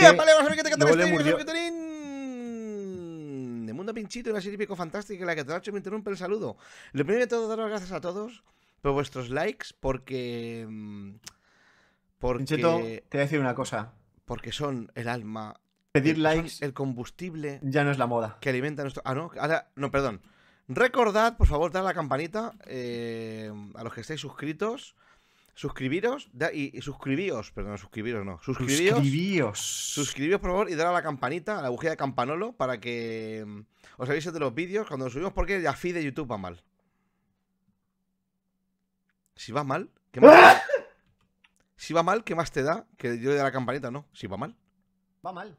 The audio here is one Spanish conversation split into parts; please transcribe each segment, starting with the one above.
Este, este de Mundo Pinchito, una serie pico fantástica la que te hecho me interrumpe el saludo. Lo primero de todo, Dar las gracias a todos por vuestros likes, porque... Mm, porque... Pinchito, te voy a decir una cosa. Porque son el alma... Pedir likes... El combustible... Ya no es la moda. Que alimenta nuestro... Ah, no, ahora... No, perdón. Recordad, por favor, dar la campanita eh, a los que estáis suscritos suscribiros y, suscribíos, perdón, suscribiros no, suscribíos, suscribíos. por favor, y dar a la campanita, a la bujía de campanolo, para que mm, os avise de los vídeos cuando subimos, porque la feed de YouTube va mal. Si va mal, ¿qué más? Si va mal, ¿qué más te da? Que yo le dé la campanita, no. Si va mal. Va mal.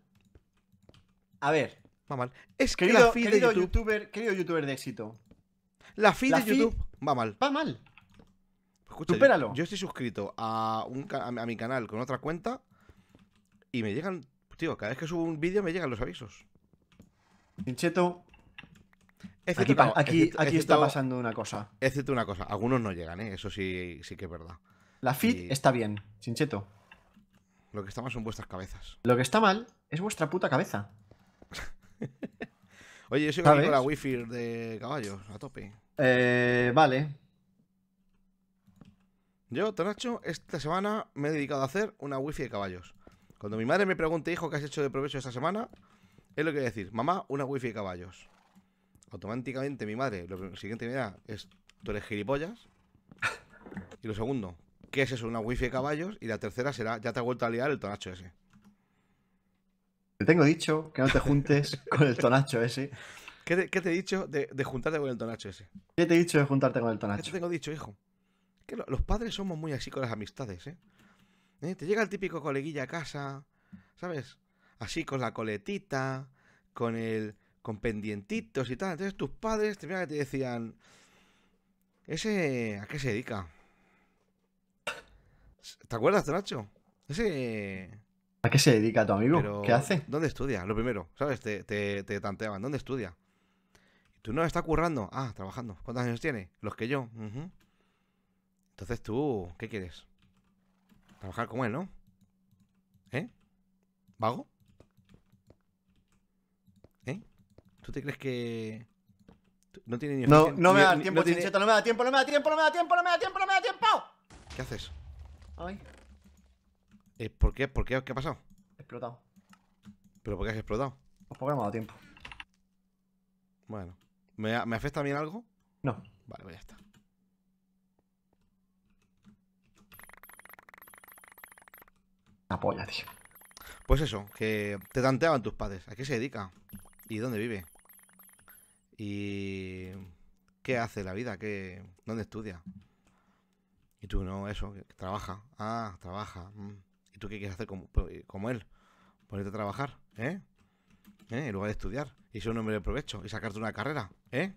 A ver. Va mal. Es que la feed de YouTube... youtuber, querido youtuber de éxito. La feed de YouTube va mal. Va mal. Yo, estoy suscrito a, un, a, mi canal con otra cuenta y me llegan, tío, cada vez que subo un vídeo me llegan los avisos. Pincheto. aquí, aquí, está pasando una cosa. Excepto una cosa. Algunos no llegan, ¿eh? Eso sí, sí que es verdad. La feed está bien, Chincheto. Lo que está mal son vuestras cabezas. Lo que está mal es vuestra puta cabeza. Oye, yo soy con la wifi de caballos, a tope. Eh, vale. Yo, Tonacho, esta semana me he dedicado a hacer una wifi de caballos. Cuando mi madre me pregunte, hijo, ¿qué has hecho de provecho esta semana? Es lo que voy a decir, mamá, una wifi de caballos. Automáticamente mi madre, lo siguiente que me da es, tú eres gilipollas. Y lo segundo, ¿qué es eso, una wifi de caballos? Y la tercera será, ya te ha vuelto a liar el Tonacho ese. Te tengo dicho que no te juntes con el Tonacho ese. ¿Qué te, he dicho de, de, juntarte con el Tonacho ese? ¿Qué te he dicho de juntarte con el Tonacho? ¿Qué te tengo dicho, hijo? los padres somos muy así con las amistades, ¿eh? ¿eh? Te llega el típico coleguilla a casa, ¿sabes? Así con la coletita, con el. con pendientitos y tal. Entonces tus padres te, y te decían. ¿Ese a qué se dedica? ¿Te acuerdas, Nacho? Ese. ¿A qué se dedica tu amigo? ¿Qué hace? ¿Dónde estudia? Lo primero, ¿sabes? Te, te, te tanteaban. ¿Dónde estudia? Tú no, está currando. Ah, trabajando. ¿Cuántos años tiene? Los que yo. Entonces tú, ¿qué quieres? Trabajar como él, ¿no? ¿Eh? ¿Vago? ¿Eh? ¿Tú te crees que.? No tiene ni No, no me da tiempo, no no me da tiempo, no me da tiempo, no me da tiempo, no me da tiempo, no me da tiempo. ¿Qué haces? Ay. Eh, ¿Por qué? ¿Por qué? ¿Qué ha pasado? Explotado. ¿Pero por qué has explotado? Pues porque no me ha dado tiempo. Bueno. ¿Me, ¿Me afecta a mí algo? No. Vale, pues ya está. Pues eso, que te tanteaban tus padres. ¿A qué se dedica? ¿Y dónde vive? ¿Y qué hace la vida? ¿Qué... ¿Dónde estudia? Y tú no, eso, trabaja. Ah, trabaja. Mm. ¿Y tú qué quieres hacer como, él? Ponerte a trabajar, ¿eh? ¿eh? En lugar de estudiar. Y ser un hombre de provecho. Y sacarte una carrera, ¿eh?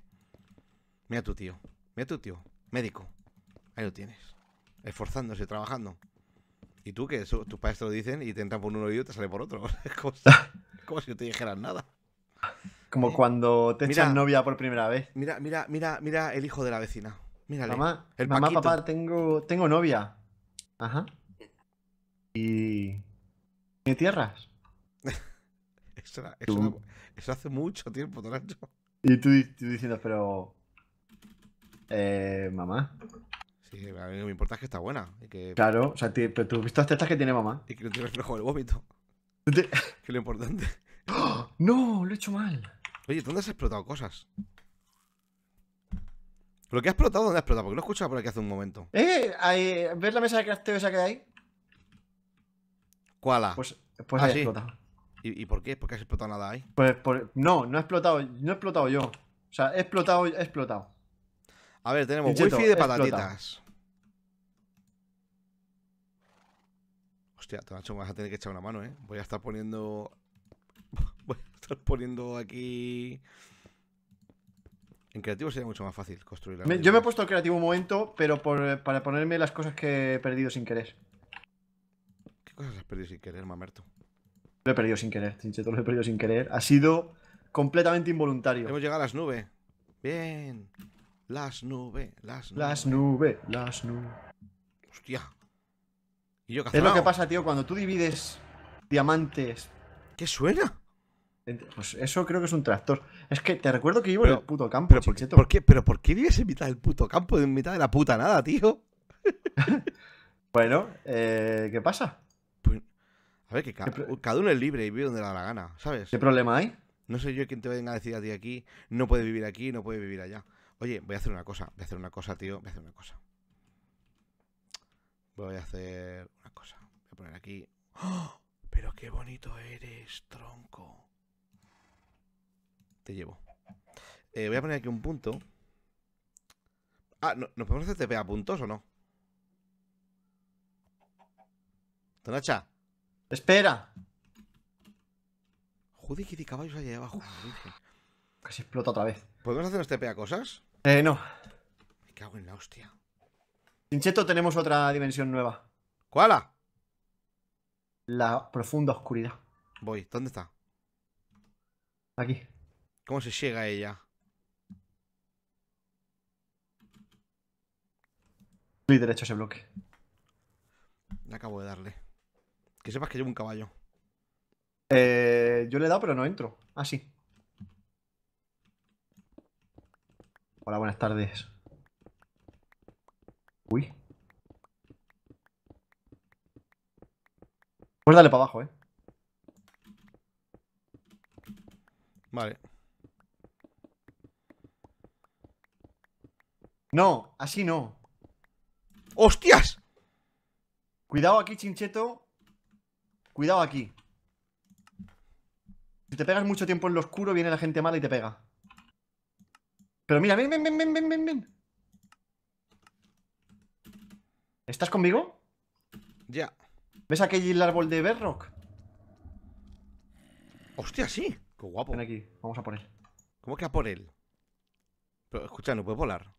Mira tu tío. Mira tu tío. Médico. Ahí lo tienes. Esforzándose, trabajando. Y tú, que tus padres te lo dicen y te entran por uno y te sale por otro. Es como, si, no te dijeran nada. Como eh, cuando te mira, novia por primera vez. Mira, mira, mira, mira el hijo de la vecina. mira Mamá, el mamá papá, tengo, tengo novia. Ajá. Y. ¿Tiene tierras? eso, eso, hace mucho tiempo, Toracho. Y tú, tú diciendo, pero. Eh, mamá, a mí lo me importa es que está buena. Claro, o sea, pero tú viste visto estas que tiene mamá. Y que no tiene reflejo del vómito. que es lo importante. ¡Oh! ¡No! Lo he hecho mal. Oye, ¿dónde has explotado cosas? ¿Lo que ha explotado dónde has explotado? Porque lo escuchaba por aquí hace un momento. ¿Eh? ¿Ves la mesa de crafteo esa que hay? ¿Cuál? Pues, pues ah, explotado ¿Y, por qué? ¿Por qué has explotado nada ahí? Pues por, no, no he explotado, no he explotado yo. O sea, he explotado, he explotado. A ver, tenemos wifi de patatitas. Hostia, Tonacho, me vas a tener que echar una mano, ¿eh? Voy a estar poniendo... Voy a estar poniendo aquí... En creativo sería mucho más fácil construir. la. yo me he puesto creativo un momento, pero para ponerme las cosas que he perdido sin querer. ¿Qué cosas has perdido sin querer, Mamerto? Lo he perdido sin querer, Chincheto, lo he perdido sin querer. Ha sido completamente involuntario. Hemos llegado a las nubes. Bien. Las nubes, las nubes. Las nubes, las nubes. Hostia es lo que pasa, tío, cuando tú divides diamantes. ¿Qué suena? Pues eso creo que es un tractor. Es que te recuerdo que vivo en el puto campo, pero por, qué, ¿Pero por qué vives en mitad del puto campo, en mitad de la puta nada, tío? bueno, eh, ¿qué pasa? Pues, a ver, cada uno es libre y vive donde le da la gana, ¿sabes? ¿Qué problema hay? No soy yo quién te venga a decir a ti aquí, no puedes vivir aquí, no puedes vivir allá. Oye, voy a hacer una cosa, voy a hacer una cosa, tío, voy a hacer una cosa voy a hacer una cosa. Voy a poner aquí. Pero qué bonito eres, tronco. Te llevo. Eh, voy a poner aquí un punto. Ah, ¿nos podemos hacer TP a puntos o no? Tonacha. Espera. Judy, qué caballos Allá abajo. casi explota otra vez. ¿Podemos hacernos TP a cosas? Eh, no. Me cago en la hostia cheto tenemos otra dimensión nueva. ¿Cuál? La profunda oscuridad. Voy, ¿dónde está? Aquí. ¿Cómo se llega a ella? y derecho a ese bloque. Le acabo de darle. Que sepas que llevo un caballo. Eh, yo le he dado, pero no entro. Ah, sí. Hola, buenas tardes. Pues dale para abajo, eh. Vale. No, así no. ¡Hostias! Cuidado aquí, chincheto. Cuidado aquí. Si te pegas mucho tiempo en lo oscuro, viene la gente mala y te pega. Pero mira, ven, ven, ven, ven, ven, ven, ven. ¿Estás conmigo? Ya. ¿Ves aquel árbol de Bedrock? Hostia, sí. Qué guapo. Ven aquí, vamos a poner. él. ¿Cómo que a por él? Pero escucha, ¿no puedes volar?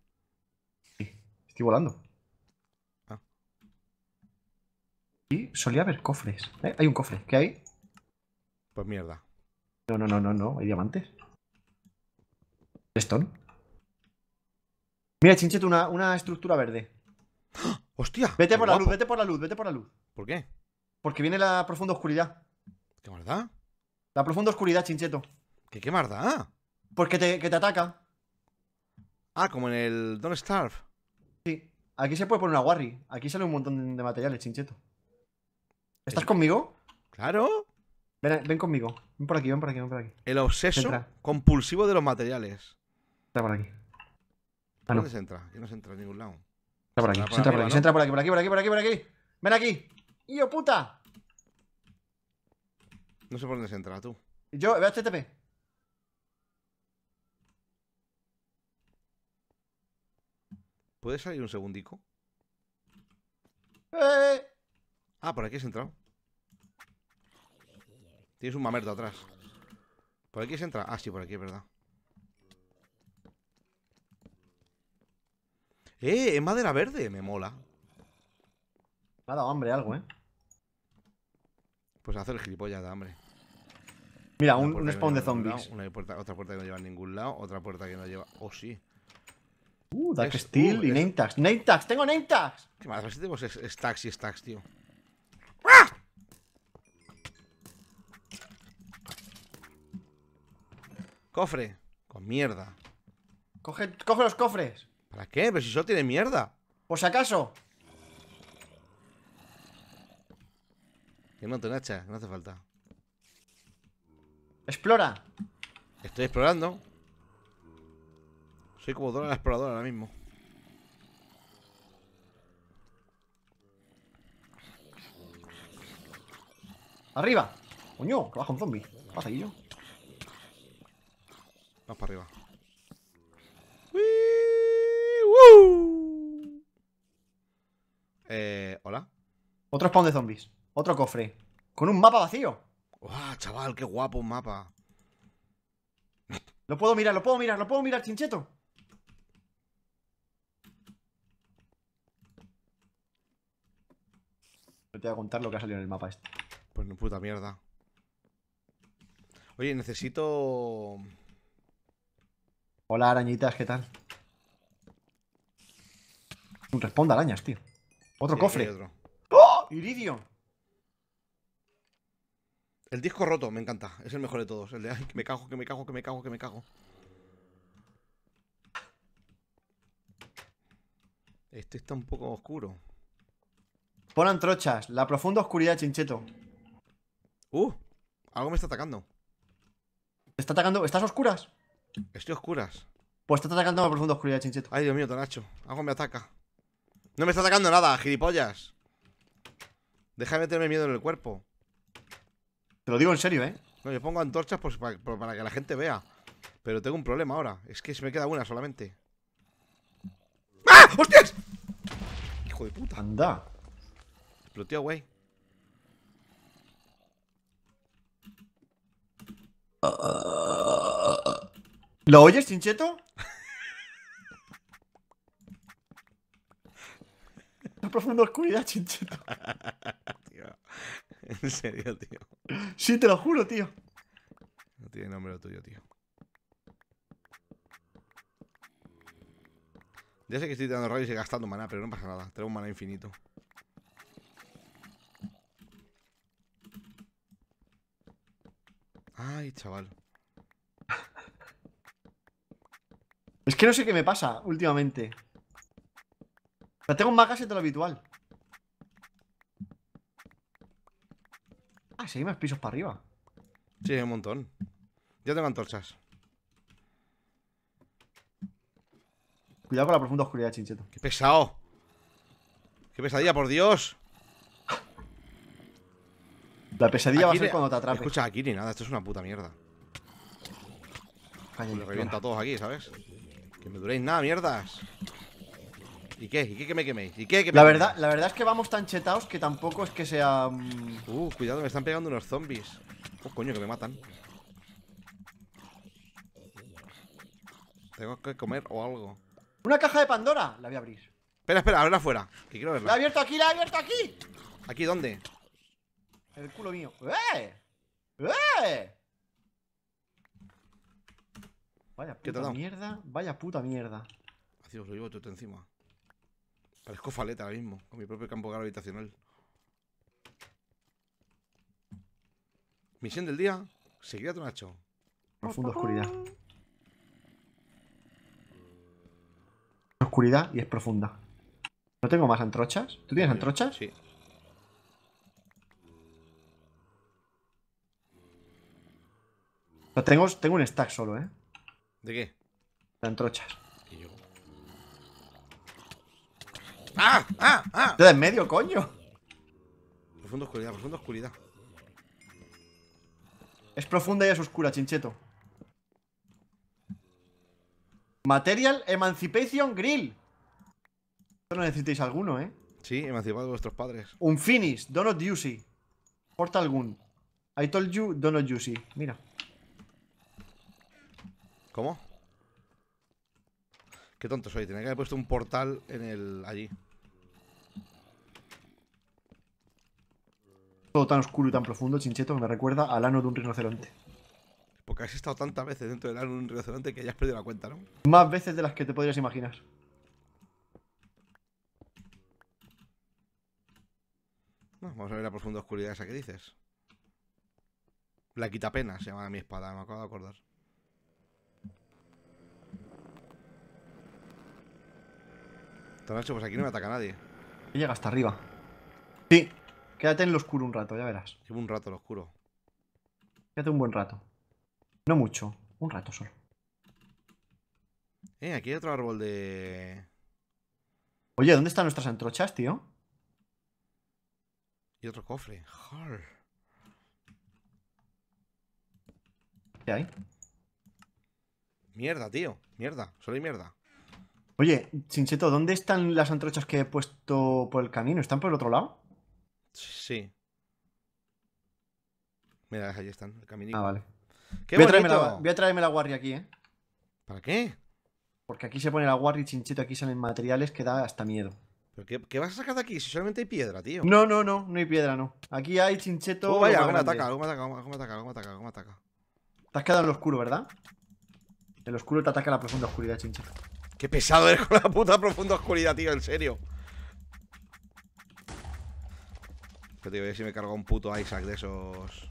Sí, estoy volando. Ah. Y solía haber cofres. ¿Eh? Hay un cofre. ¿Qué hay? Pues mierda. No, no, no, no, no. Hay diamantes. Stone. Mira, chinchete, una, una estructura verde. ¡Ah! Hostia. Vete por la luz, vete por la luz, vete por la luz. ¿Por qué? Porque viene la profunda oscuridad. ¿Qué más La profunda oscuridad, chincheto. ¿Qué, qué más Porque te, que te ataca. Ah, como en el Don't Starve. Sí. Aquí se puede poner una Warri. Aquí sale un montón de materiales, chincheto. ¿Estás conmigo? Claro. Ven, ven, conmigo. Ven por aquí, ven por aquí, ven por aquí. El obseso compulsivo de los materiales. Está por aquí. ¿Dónde no. se entra? no se entra a ningún lado. Por aquí, se entra por aquí, se entra por aquí, por aquí, por aquí, por aquí, por aquí. Ven aquí. ¡Yo, puta! No sé por dónde se entra tú. Yo, ve a HTTP. Este ¿Puedes salir un segundico? ¡Eh! Ah, por aquí has entrado. Tienes un mamerto atrás. ¿Por aquí se entra? Ah, sí, por aquí, es verdad. ¡Eh! Es madera verde. Me mola. Me ha dado hambre algo, ¿eh? Pues hacer gilipollas de hambre. Mira, un, spawn de zombies. otra puerta que no lleva a ningún lado. Otra puerta que no lleva. Oh, sí. Uh, Dark Steel uh, y es... Nintax, Tags. tengo Nintax. Qué madre, si tengo stacks y stacks, tío. ¡Ah! Cofre. Con mierda. Coge, coge los cofres. ¿Para qué? Pero si solo tiene mierda. ¿Por si acaso? Que no te hacha, no hace falta. Explora. Estoy explorando. Soy como Dora la exploradora ahora mismo. ¡Arriba! ¡Coño! Que baja un zombie. Pasa seguir yo. Vamos para arriba. Eh, Hola. Otro spawn de zombies. Otro cofre. Con un mapa vacío. ¡Guau, chaval! ¡Qué guapo un mapa! Lo puedo mirar, lo puedo mirar, lo puedo mirar, chincheto. No te voy a contar lo que ha salido en el mapa este. Pues no, puta mierda. Oye, necesito. Hola, arañitas, ¿qué tal? Responda arañas, tío. Otro cofre. ¡Oh! ¡Iridio! El disco roto, me encanta. Es el mejor de todos. El de ay, me cago, que me cago, que me cago, que me cago. Este está un poco oscuro. Ponan trochas. La profunda oscuridad, chincheto. Uh, algo me está atacando. está atacando? ¿Estás oscuras? Estoy oscuras. Pues está atacando la profunda oscuridad, chincheto. Ay, Dios mío, Tanacho. Algo me ataca. No me está atacando nada, gilipollas. Déjame de miedo en el cuerpo. Te lo digo en serio, ¿eh? No, yo pongo antorchas para, que la gente vea. Pero tengo un problema ahora. Es que se me queda una solamente. ¡Ah! ¡Hostias! Hijo de puta. Anda. Exploteó, güey. ¿Lo oyes, Chincheto? profunda oscuridad, chinchito. En serio, tío. Sí, te lo juro, tío. No tiene nombre lo tuyo, tío. Ya sé que estoy tirando rayos y gastando maná, pero no pasa nada. Tengo un maná infinito. Ay, chaval. Es que no sé qué me pasa últimamente. La tengo más gases de lo habitual. Ah, sí, hay más pisos para arriba. Sí, un montón. Ya tengo antorchas. Cuidado con la profunda oscuridad, chincheto. ¡Qué pesado! ¡Qué pesadilla, por Dios! La pesadilla va a ser cuando te atrape. Escucha, aquí ni nada, esto es una puta mierda. Lo revienta a todos aquí, ¿sabes? Que me duréis nada, mierdas. ¿Y qué? ¿Y qué que me queméis? ¿Y qué que me la, verdad, la verdad es que vamos tan chetados que tampoco es que sea. Mm, uh, cuidado, me están pegando unos zombies. Oh, coño, que me matan. Tengo que comer o algo. ¡Una caja de Pandora! La voy a abrir. Espera, espera, ahora afuera. Que quiero verla. ¡La he abierto aquí, la he abierto aquí! ¿Aquí dónde? El culo mío. ¡Eh! ¡Eh! Vaya puta mierda, vaya puta mierda. Así os lo llevo todo encima. Parezco faleta ahora mismo, con mi propio campo gravitacional. Misión del día, seguir a Tonacho. Profunda oscuridad. Oscuridad y es profunda. No tengo más antrochas. ¿Tú tienes antrochas? Sí. tengo, tengo un stack solo, ¿eh? ¿De qué? De antrochas. ¿Y yo? ¡Ah! ¡Ah! ¡Ah! ¡Te en medio, coño! Profunda oscuridad, profunda oscuridad. Es profunda y es oscura, chincheto. Material Emancipation Grill. No necesitéis alguno, ¿eh? Sí, emancipado vuestros padres. Un finish, donut juicy. Porta algún. I told you donut juicy. Mira. ¿Cómo? Qué tonto soy, tenía que haber puesto un portal en el. allí. todo tan oscuro y tan profundo, Chincheto, me recuerda al ano de un rinoceronte. Porque has estado tantas veces dentro del ano de un rinoceronte que ya has perdido la cuenta, ¿no? Más veces de las que te podrías imaginar. vamos a ver la profunda oscuridad esa que dices. La quita pena se llama mi espada, me acabo de acordar. Tonacho, pues aquí no me ataca nadie. Llega hasta arriba. Sí, Quédate en lo oscuro un rato, ya verás. Llevo un rato en lo oscuro. Quédate un buen rato. No mucho, un rato solo. Eh, aquí hay otro árbol de... Oye, ¿dónde están nuestras antrochas, tío? Y otro cofre. ¿Qué hay? Mierda, tío. Mierda. Solo hay mierda. Oye, Chincheto, ¿dónde están las antrochas que he puesto por el camino? ¿Están por el otro lado? Sí. Mira, ahí están, el caminito. Ah, vale. voy, a traerme la, voy aquí, ¿eh? ¿Para qué? Porque aquí se pone la guardia y chinchito, aquí salen materiales que da hasta miedo. ¿Pero qué, vas a sacar de aquí si solamente hay piedra, tío? No, no, no, no hay piedra, no. Aquí hay chincheto. Oh, vaya, algo me ataca, cómo me ataca, cómo me ataca, cómo me ataca, cómo me ataca. Te has quedado en lo oscuro, ¿verdad? En lo oscuro te ataca la profunda oscuridad, chincheto. Qué pesado eres con la puta profunda oscuridad, tío, en serio. Que te digo, si me carga un puto Isaac de esos.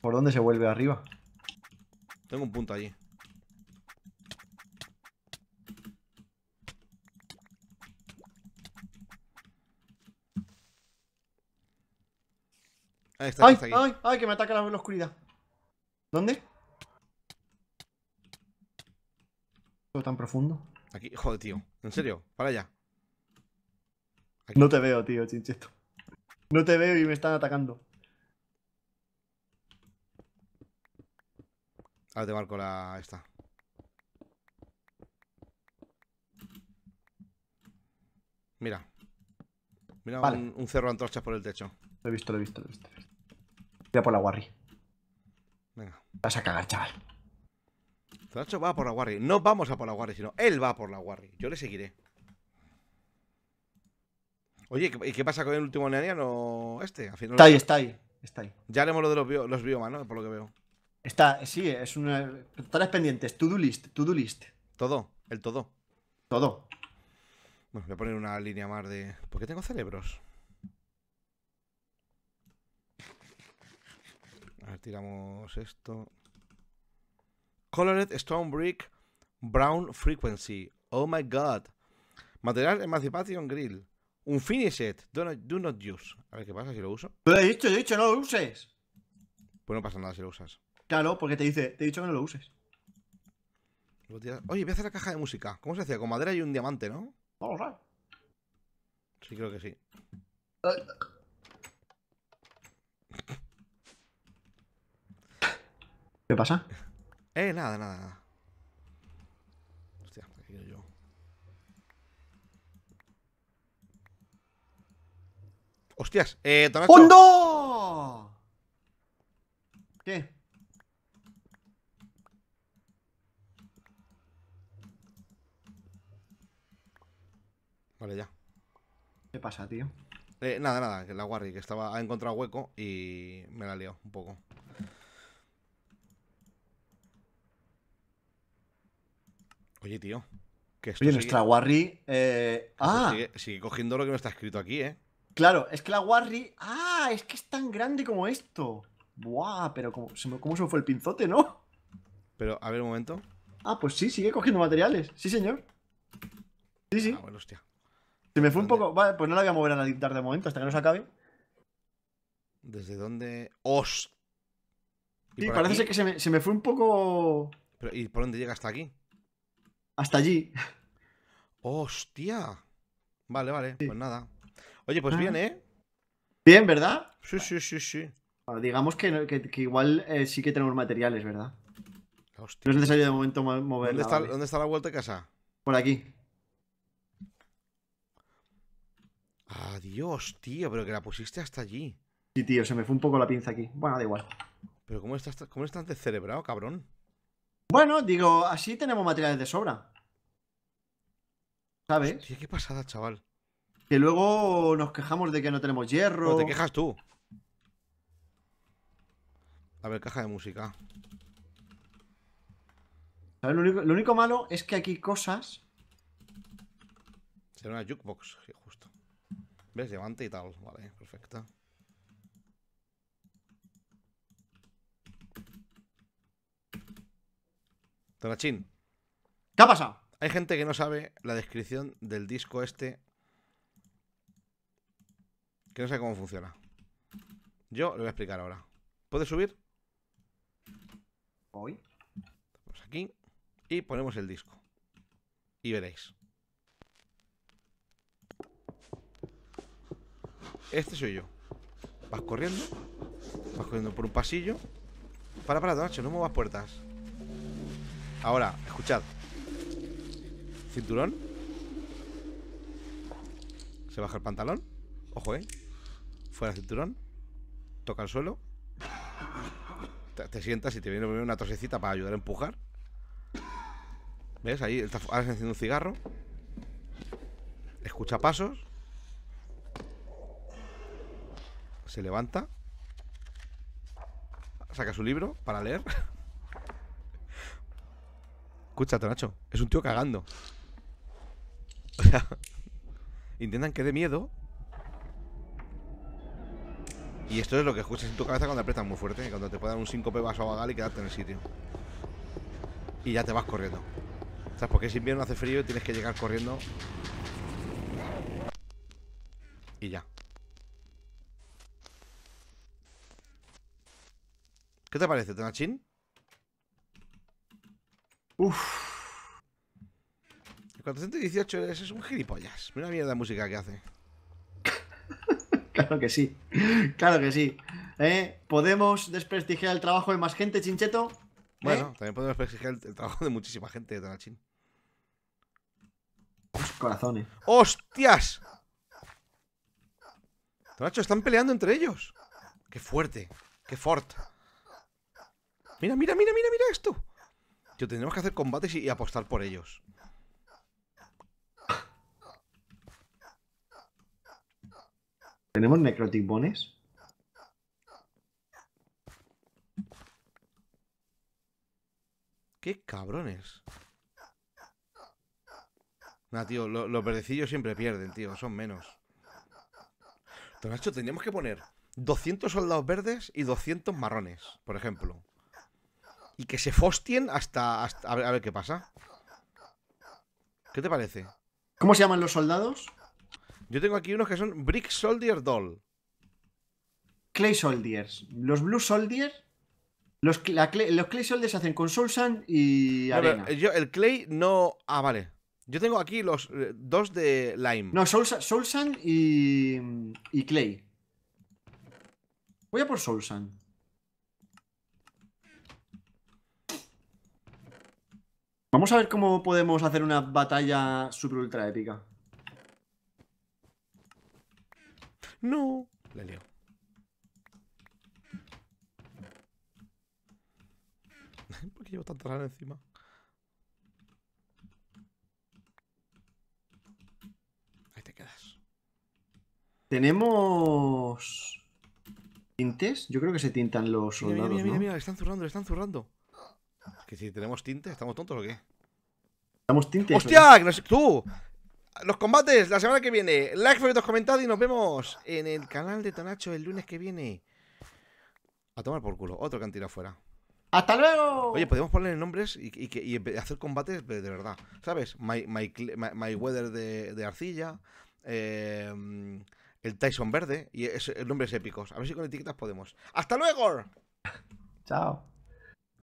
¿Por dónde se vuelve arriba? Tengo un punto allí. Ahí está, ay, está ay, ay, que me ataca la, oscuridad. ¿Dónde? Todo tan profundo. Aquí, joder, tío. En serio, para allá. No te veo, tío, chincheto. No te veo y me están atacando. Ahora te marco la esta. Mira. Mira un, cerro cerro antorchas por el techo. Lo he visto, lo he visto, lo he visto. Voy por la Warri. Venga. Vas a cagar, chaval. Zoracho va por la Warri. No vamos a por la Warri, sino él va por la Warri. Yo le seguiré. Oye, ¿y qué pasa con el último neaniano este? está ahí, está ahí, está ahí. Ya haremos lo de los, biomas, ¿no? Por lo que veo. Está, sí, es una. Totales pendientes, to-do list, to-do list. Todo, el todo. Todo. Bueno, voy a poner una línea más de. ¿Por qué tengo cerebros? A ver, tiramos esto. Colored Stone Brick Brown Frequency. Oh my god. Material Emancipation Grill. Un finish Do not, do not use. A ver qué pasa si lo uso. Lo he dicho, he dicho, no lo uses. Pues no pasa nada si lo usas. Claro, porque te dice, te he dicho que no lo uses. Oye, voy a hacer la caja de música. ¿Cómo se hacía? Con madera y un diamante, ¿no? Vamos a ver. Sí, creo que sí. ¿Qué pasa? Eh, nada, nada, nada. Hostias, eh, Tonacho. ¡Fondo! ¿Qué? Vale, ya. ¿Qué pasa, tío? Eh, nada, nada, que la Warri que estaba, ha encontrado hueco y me la leo un poco. Oye, tío. Que Oye, nuestra Warri. Eh... Ah. sigue cogiendo lo que no está escrito aquí, ¿eh? Claro, es que la Warri. ¡Ah! Es que es tan grande como esto. ¡Buah! Pero como, se me, cómo se me fue el pinzote, ¿no? Pero, a ver un momento. Ah, pues sí, sigue cogiendo materiales. Sí, señor. Sí, sí. Ah, hostia. Se me fue un poco. Vale, pues no la voy a mover a tarde de momento hasta que no se acabe. ¿Desde dónde? ¡Host! Sí, parece que se me, fue un poco. Pero, ¿Y por dónde llega hasta aquí? Hasta allí. ¡Hostia! Vale, vale, pues nada. Oye, pues ah. bien, ¿eh? Bien, ¿verdad? Sí, sí, sí, sí. Bueno, digamos que, igual eh, sí que tenemos materiales, ¿verdad? No es necesario de momento moverlo. ¿Dónde, está, la vuelta de casa? Por aquí. Adiós, tío, pero que la pusiste hasta allí. Sí, tío, se me fue un poco la pinza aquí. Bueno, da igual. Pero ¿cómo estás, cómo estás descerebrado, cabrón? Bueno, digo, así tenemos materiales de sobra. ¿Sabes? Hostia, qué pasada, chaval. Que luego nos quejamos de que no tenemos hierro. No, te quejas tú. A ver, caja de música. Lo único, malo es que aquí cosas. Será una jukebox, justo. ¿Ves? Levante y tal. Vale, perfecto. Torachín. ¿Qué ha pasado? Hay gente que no sabe la descripción del disco este que no sé cómo funciona. Yo lo voy a explicar ahora. ¿Puedes subir? Hoy. Vamos pues aquí. Y ponemos el disco. Y veréis. Este soy yo. Vas corriendo. Vas corriendo por un pasillo. Para, para, Nacho, no muevas puertas. Ahora, escuchad. Cinturón. Se baja el pantalón. Ojo, eh. Fuera cinturón. Toca el suelo. Te, sientas y te viene una trocecita para ayudar a empujar. ¿Ves? Ahí está, ahora un cigarro. Escucha pasos. Se levanta. Saca su libro para leer. Escúchate, Nacho. Es un tío cagando. O sea, intentan que dé miedo y esto es lo que escuchas en tu cabeza cuando aprietas muy fuerte, cuando te puedan dar un síncope a vagal y quedarte en el sitio. Y ya te vas corriendo. O sea, porque si invierno, hace frío y tienes que llegar corriendo. Y ya. ¿Qué te parece, Tonachín? Uff. 418 es, es un gilipollas. Mira la mierda de música que hace. Claro que sí, claro que sí. Eh, ¿Podemos desprestigiar el trabajo de más gente, Chincheto? ¿Eh? Bueno, también podemos desprestigiar el, trabajo de muchísima gente de Donachín. Corazones. ¡Hostias! Donacho, están peleando entre ellos. ¡Qué fuerte! ¡Qué fort! Mira, mira, mira, mira, mira esto. Yo tendremos que hacer combates y apostar por ellos. ¿Tenemos necrotic bones? ¡Qué cabrones! Nah, tío, los verdecillos siempre pierden, tío, son menos. Don Nacho, tendríamos que poner 200 soldados verdes y 200 marrones, por ejemplo. Y que se fostien hasta... a, ver, a ver qué pasa. ¿Qué te parece? ¿Cómo se llaman los soldados? Yo tengo aquí unos que son Brick Soldier Doll. Clay Soldiers. Los Blue Soldiers. Los, Clay Soldiers se hacen con Soul y arena. yo, el Clay no. Ah, vale. Yo tengo aquí los eh, dos de Lime. No, Soul, y, y Clay. Voy a por Soul Vamos a ver cómo podemos hacer una batalla super ultra épica. No, le leo. ¿Por qué llevo tanta rara encima? Ahí te quedas. ¿Tenemos tintes? Yo creo que se tintan los soldados, Mira, mira, mira, ¿no? mira, le están zurrando, le están zurrando. Que si tenemos tintes, ¿estamos tontos o qué? Estamos tintes. ¡Hostia! tú, los combates la semana que viene. Like, favoritos, comentad! y nos vemos en el canal de Tonacho el lunes que viene. A tomar por culo. Otro que tirado fuera ¡Hasta luego! Oye, podemos ponerle nombres y, hacer combates de, verdad. ¿Sabes? My, Weather de, arcilla. Eh, el Tyson verde. Y eh, nombres épicos. A ver si con etiquetas podemos. ¡Hasta luego! Chao.